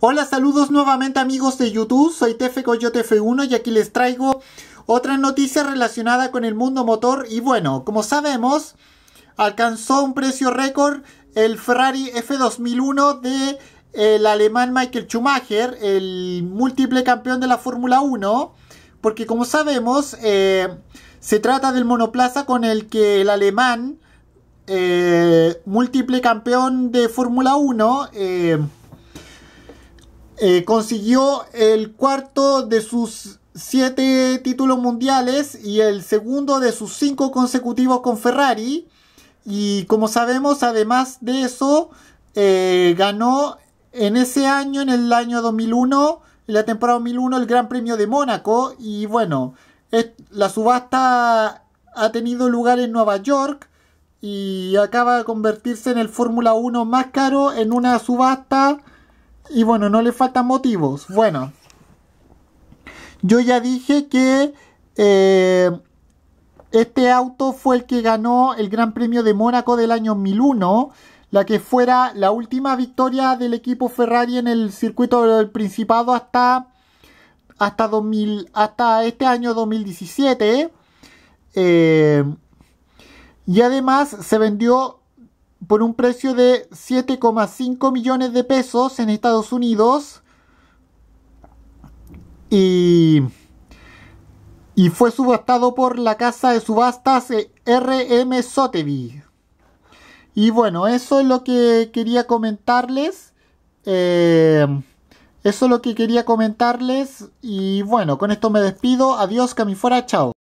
Hola, saludos nuevamente amigos de YouTube, soy f 1 y aquí les traigo otra noticia relacionada con el mundo motor y bueno, como sabemos, alcanzó un precio récord el Ferrari F2001 de el alemán Michael Schumacher, el múltiple campeón de la Fórmula 1, porque como sabemos, eh, se trata del monoplaza con el que el alemán, eh, múltiple campeón de Fórmula 1, eh, consiguió el cuarto de sus siete títulos mundiales y el segundo de sus cinco consecutivos con Ferrari. Y como sabemos, además de eso, eh, ganó en ese año, en el año 2001, en la temporada 2001, el Gran Premio de Mónaco. Y bueno, la subasta ha tenido lugar en Nueva York y acaba de convertirse en el Fórmula 1 más caro en una subasta y bueno, no le faltan motivos. Bueno, yo ya dije que eh, este auto fue el que ganó el Gran Premio de Mónaco del año 2001, la que fuera la última victoria del equipo Ferrari en el circuito del Principado hasta, hasta, hasta este año 2017. Eh, y además se vendió por un precio de 7,5 millones de pesos en Estados Unidos. Y, y fue subastado por la casa de subastas eh, RM Sotheby. Y bueno, eso es lo que quería comentarles. Eh, eso es lo que quería comentarles. Y bueno, con esto me despido. Adiós, camifora. Chao.